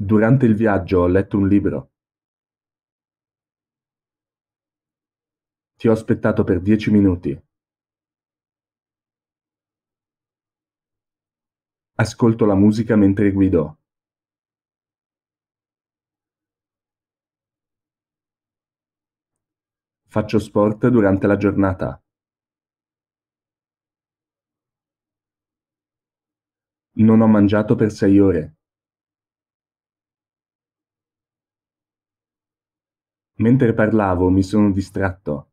Durante il viaggio ho letto un libro. Ti ho aspettato per dieci minuti. Ascolto la musica mentre guido. Faccio sport durante la giornata. Non ho mangiato per sei ore. Mentre parlavo mi sono distratto.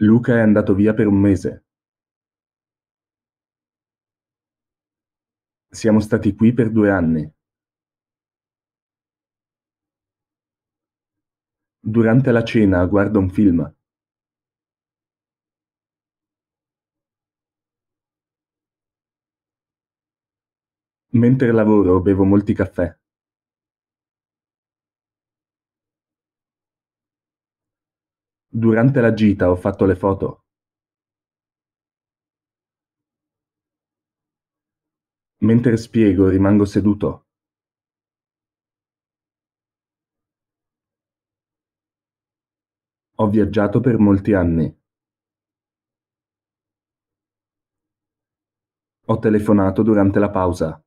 Luca è andato via per un mese. Siamo stati qui per due anni. Durante la cena guardo un film. Mentre lavoro bevo molti caffè. Durante la gita ho fatto le foto. Mentre spiego rimango seduto. Ho viaggiato per molti anni. Ho telefonato durante la pausa.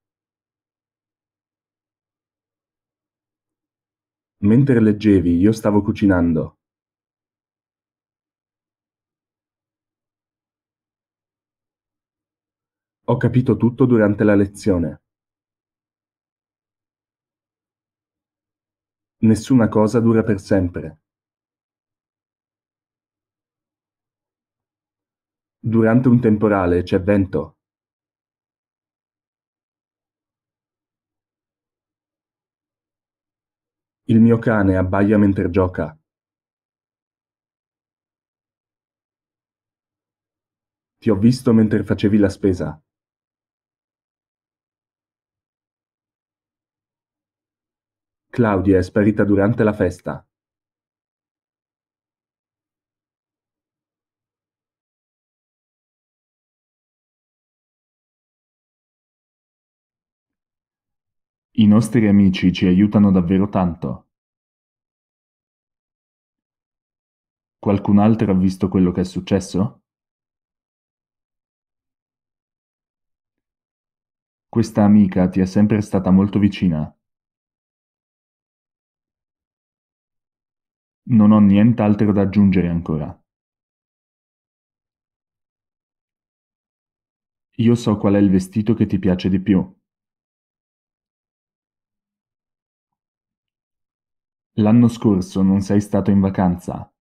Mentre leggevi io stavo cucinando. Ho capito tutto durante la lezione. Nessuna cosa dura per sempre. Durante un temporale c'è vento. Il mio cane abbaia mentre gioca. Ti ho visto mentre facevi la spesa. Claudia è sparita durante la festa. I nostri amici ci aiutano davvero tanto. Qualcun altro ha visto quello che è successo? Questa amica ti è sempre stata molto vicina. Non ho nient'altro da aggiungere ancora. Io so qual è il vestito che ti piace di più. L'anno scorso non sei stato in vacanza?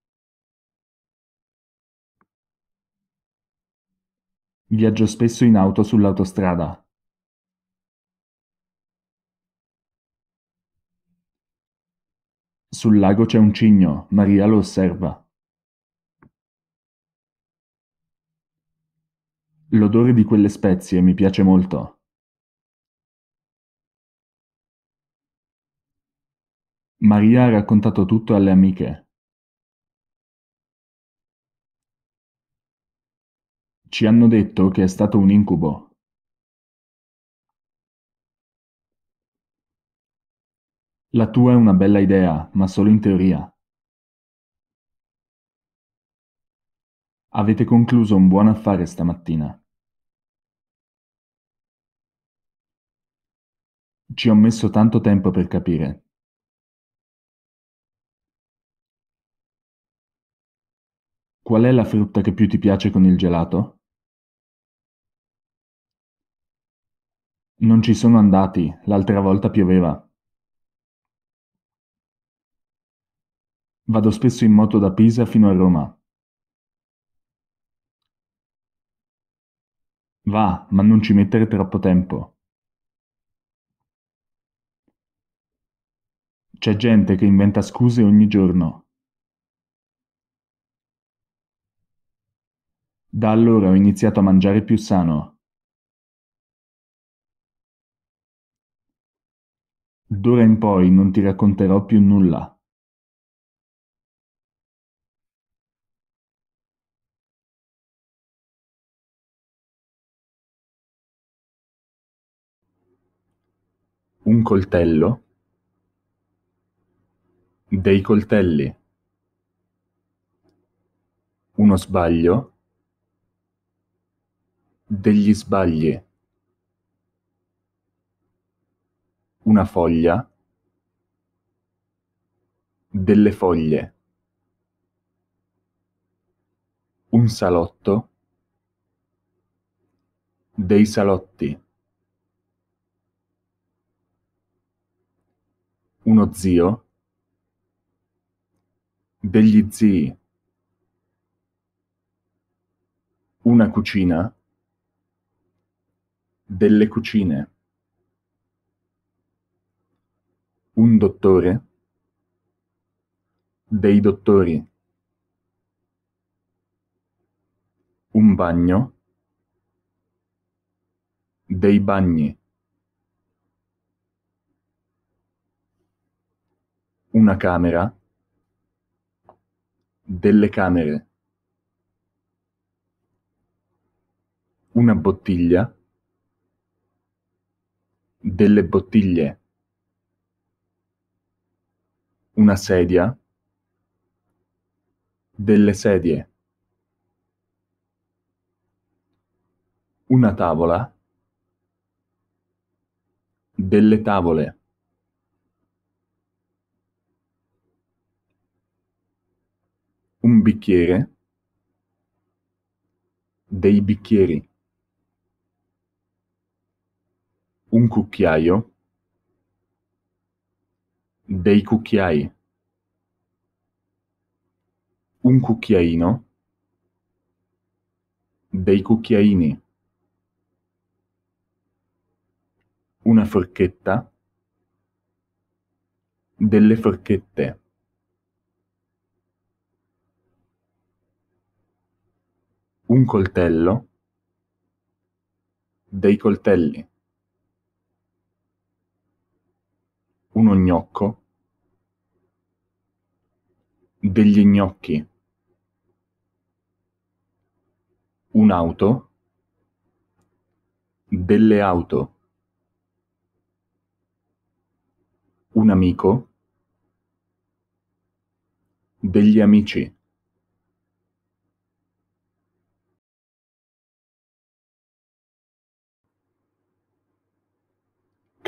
Viaggio spesso in auto sull'autostrada. Sul lago c'è un cigno, Maria lo osserva. L'odore di quelle spezie mi piace molto. Maria ha raccontato tutto alle amiche. Ci hanno detto che è stato un incubo. La tua è una bella idea, ma solo in teoria. Avete concluso un buon affare stamattina. Ci ho messo tanto tempo per capire. Qual è la frutta che più ti piace con il gelato? Non ci sono andati, l'altra volta pioveva. Vado spesso in moto da Pisa fino a Roma. Va, ma non ci mettere troppo tempo. C'è gente che inventa scuse ogni giorno. Da allora ho iniziato a mangiare più sano. D'ora in poi non ti racconterò più nulla. Un coltello? Dei coltelli? Uno sbaglio? degli sbagli. Una foglia. Delle foglie. Un salotto. Dei salotti. Uno zio. Degli zii. Una cucina delle cucine, un dottore, dei dottori, un bagno, dei bagni, una camera, delle camere, una bottiglia, delle bottiglie, una sedia, delle sedie, una tavola, delle tavole. Un bicchiere, dei bicchieri. un cucchiaio, dei cucchiai, un cucchiaino, dei cucchiaini, una forchetta, delle forchette. Un coltello, dei coltelli. uno gnocco, degli gnocchi, un'auto, delle auto, un amico, degli amici.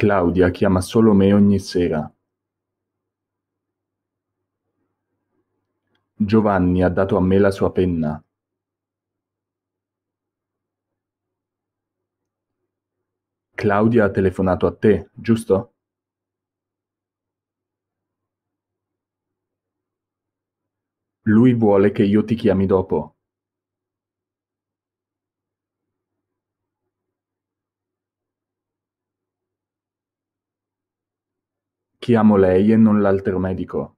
Claudia chiama solo me ogni sera. Giovanni ha dato a me la sua penna. Claudia ha telefonato a te, giusto? Lui vuole che io ti chiami dopo. amo lei e non l'altro medico.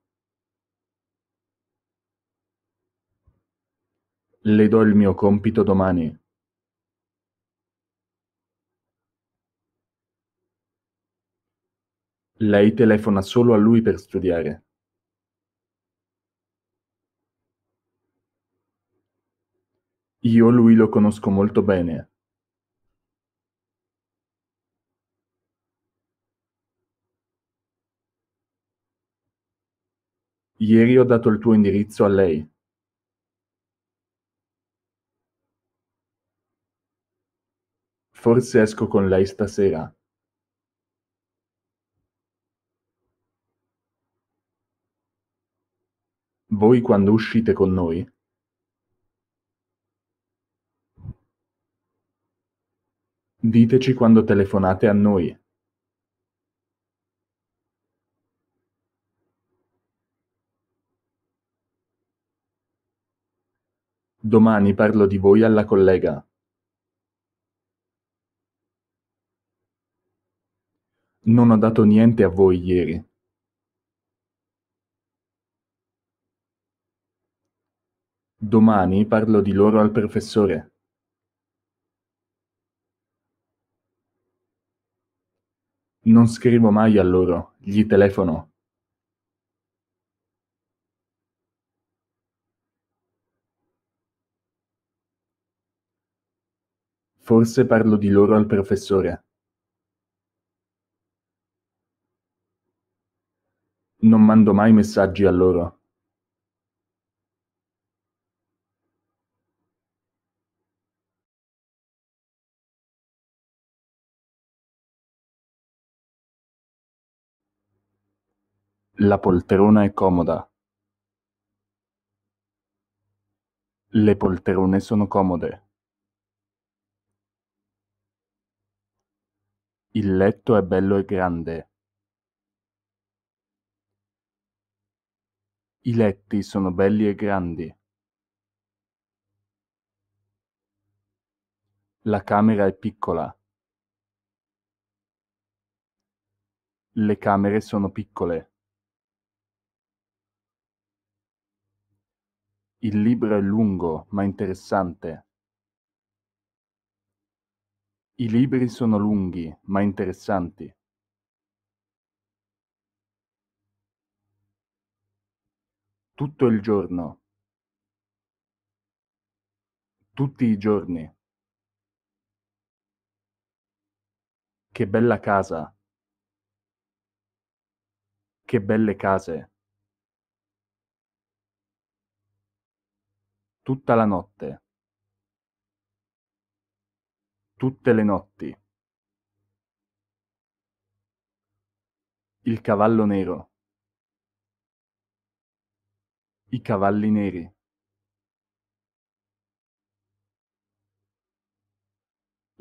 Le do il mio compito domani. Lei telefona solo a lui per studiare. Io lui lo conosco molto bene. Ieri ho dato il tuo indirizzo a lei. Forse esco con lei stasera. Voi quando uscite con noi? Diteci quando telefonate a noi. Domani parlo di voi alla collega. Non ho dato niente a voi ieri. Domani parlo di loro al professore. Non scrivo mai a loro, gli telefono. Forse parlo di loro al professore. Non mando mai messaggi a loro. La poltrona è comoda. Le poltrone sono comode. Il letto è bello e grande. I letti sono belli e grandi. La camera è piccola. Le camere sono piccole. Il libro è lungo ma interessante. I libri sono lunghi, ma interessanti. Tutto il giorno. Tutti i giorni. Che bella casa. Che belle case. Tutta la notte tutte le notti. Il cavallo nero. I cavalli neri.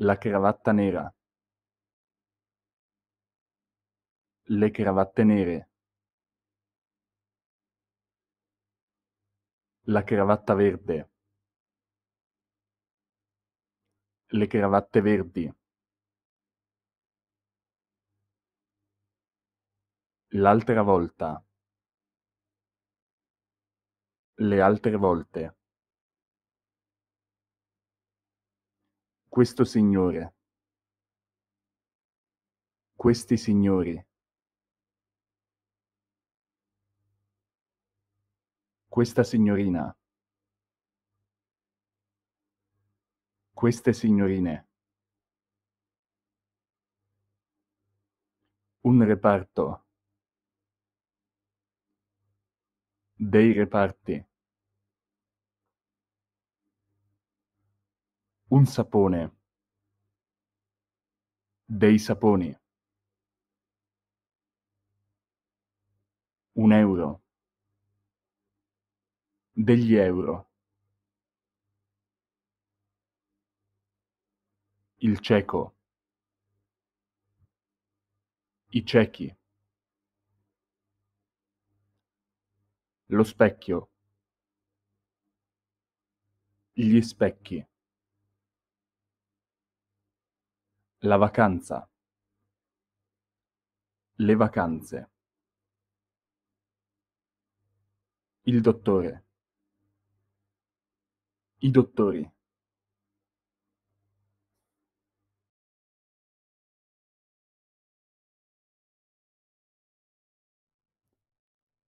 La cravatta nera. Le cravatte nere. La cravatta verde. le cravatte verdi. L'altra volta. Le altre volte. Questo signore. Questi signori. Questa signorina. queste signorine. Un reparto. Dei reparti. Un sapone. Dei saponi. Un euro. Degli euro. il cieco, i ciechi, lo specchio, gli specchi, la vacanza, le vacanze, il dottore, i dottori.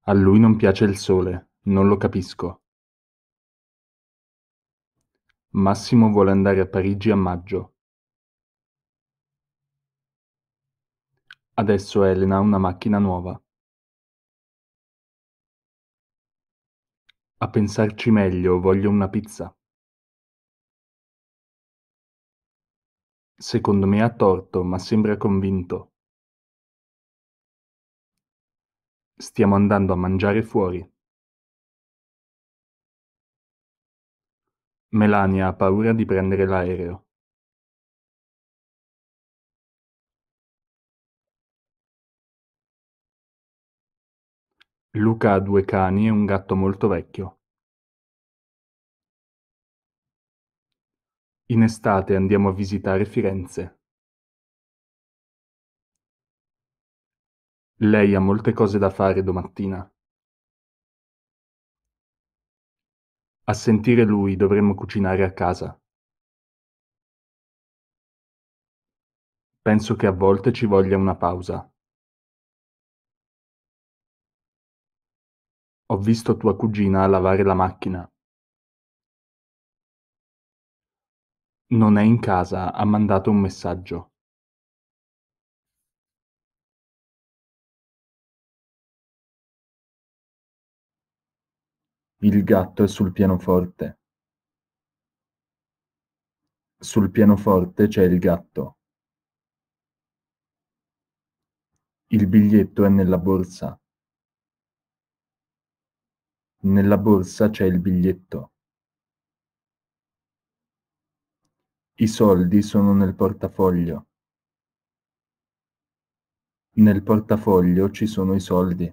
A lui non piace il sole, non lo capisco. Massimo vuole andare a Parigi a maggio. Adesso Elena ha una macchina nuova. A pensarci meglio, voglio una pizza. Secondo me ha torto, ma sembra convinto. Stiamo andando a mangiare fuori. Melania ha paura di prendere l'aereo. Luca ha due cani e un gatto molto vecchio. In estate andiamo a visitare Firenze. Lei ha molte cose da fare domattina. A sentire lui dovremmo cucinare a casa. Penso che a volte ci voglia una pausa. Ho visto tua cugina lavare la macchina. Non è in casa, ha mandato un messaggio. Il gatto è sul pianoforte. Sul pianoforte c'è il gatto. Il biglietto è nella borsa. Nella borsa c'è il biglietto. I soldi sono nel portafoglio. Nel portafoglio ci sono i soldi.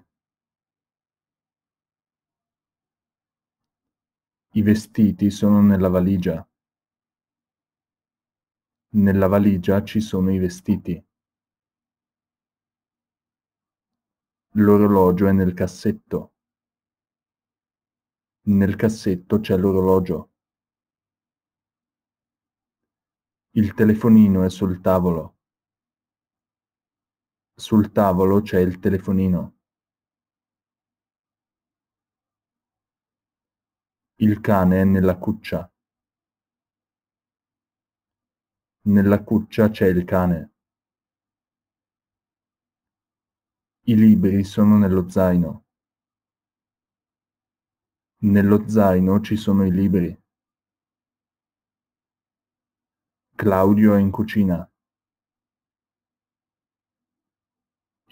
I vestiti sono nella valigia. Nella valigia ci sono i vestiti. L'orologio è nel cassetto. Nel cassetto c'è l'orologio. Il telefonino è sul tavolo. Sul tavolo c'è il telefonino. Il cane è nella cuccia. Nella cuccia c'è il cane. I libri sono nello zaino. Nello zaino ci sono i libri. Claudio è in cucina.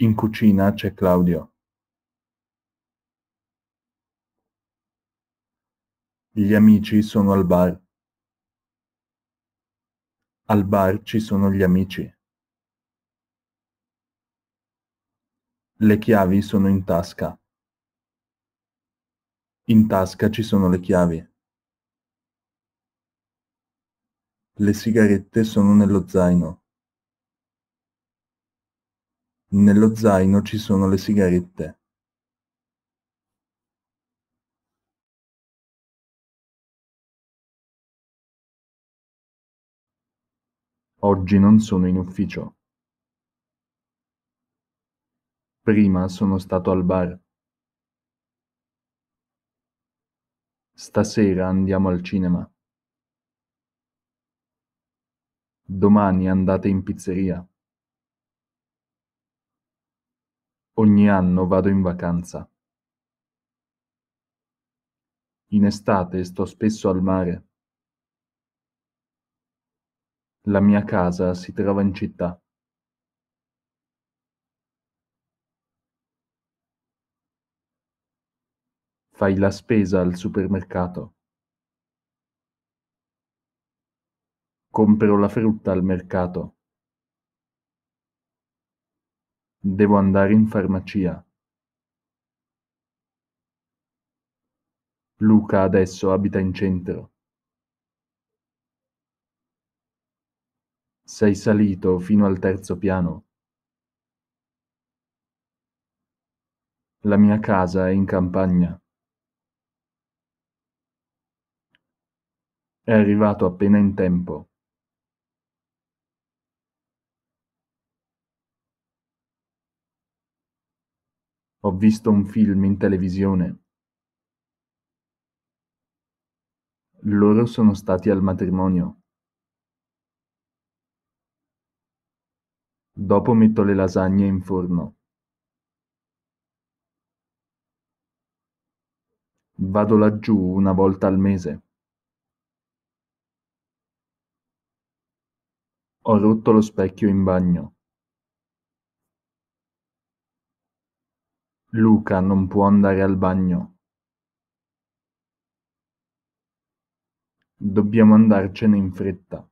In cucina c'è Claudio. Gli amici sono al bar. Al bar ci sono gli amici. Le chiavi sono in tasca. In tasca ci sono le chiavi. Le sigarette sono nello zaino. Nello zaino ci sono le sigarette. Oggi non sono in ufficio. Prima sono stato al bar. Stasera andiamo al cinema. Domani andate in pizzeria. Ogni anno vado in vacanza. In estate sto spesso al mare. La mia casa si trova in città. Fai la spesa al supermercato. Compro la frutta al mercato. Devo andare in farmacia. Luca adesso abita in centro. Sei salito fino al terzo piano. La mia casa è in campagna. È arrivato appena in tempo. Ho visto un film in televisione. Loro sono stati al matrimonio. Dopo metto le lasagne in forno. Vado laggiù una volta al mese. Ho rotto lo specchio in bagno. Luca non può andare al bagno. Dobbiamo andarcene in fretta.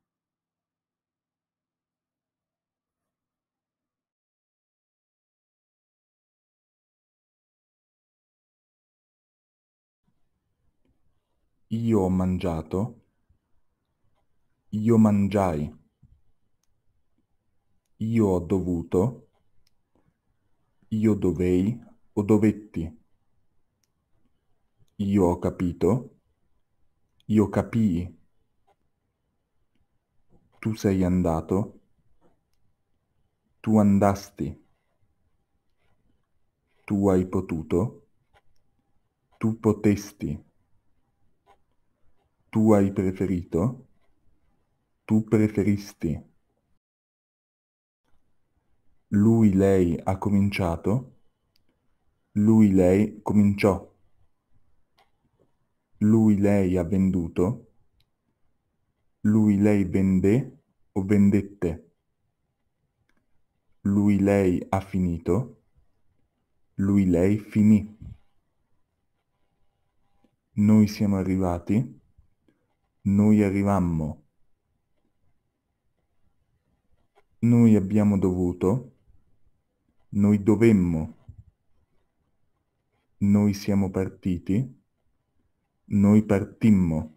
Io ho mangiato. Io mangiai. Io ho dovuto. Io dovei o dovetti. Io ho capito. Io capii. Tu sei andato. Tu andasti. Tu hai potuto. Tu potesti tu hai preferito, tu preferisti. Lui, lei ha cominciato, lui, lei cominciò. Lui, lei ha venduto, lui, lei vende o vendette. Lui, lei ha finito, lui, lei finì. Noi siamo arrivati noi arrivammo. Noi abbiamo dovuto. Noi dovemmo. Noi siamo partiti. Noi partimmo.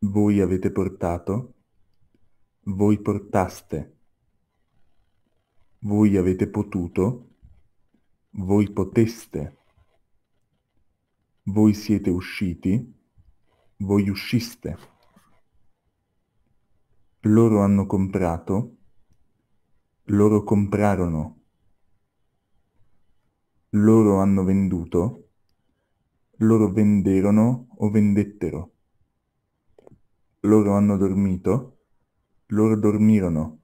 voi avete portato, voi portaste, voi avete potuto, voi poteste voi siete usciti, voi usciste. Loro hanno comprato, loro comprarono. Loro hanno venduto, loro venderono o vendettero. Loro hanno dormito, loro dormirono.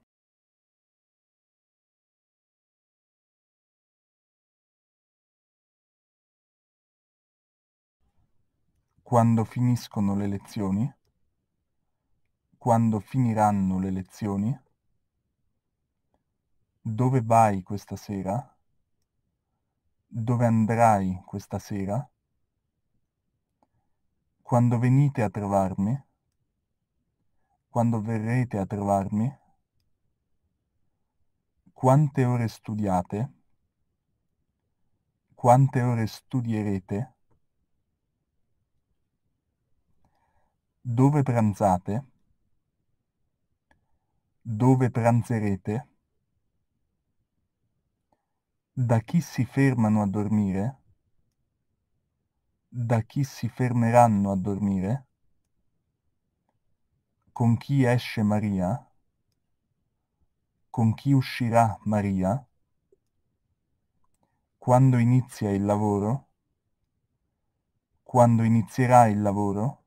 Quando finiscono le lezioni? Quando finiranno le lezioni? Dove vai questa sera? Dove andrai questa sera? Quando venite a trovarmi? Quando verrete a trovarmi? Quante ore studiate? Quante ore studierete? Dove pranzate? Dove pranzerete? Da chi si fermano a dormire? Da chi si fermeranno a dormire? Con chi esce Maria? Con chi uscirà Maria? Quando inizia il lavoro? Quando inizierà il lavoro?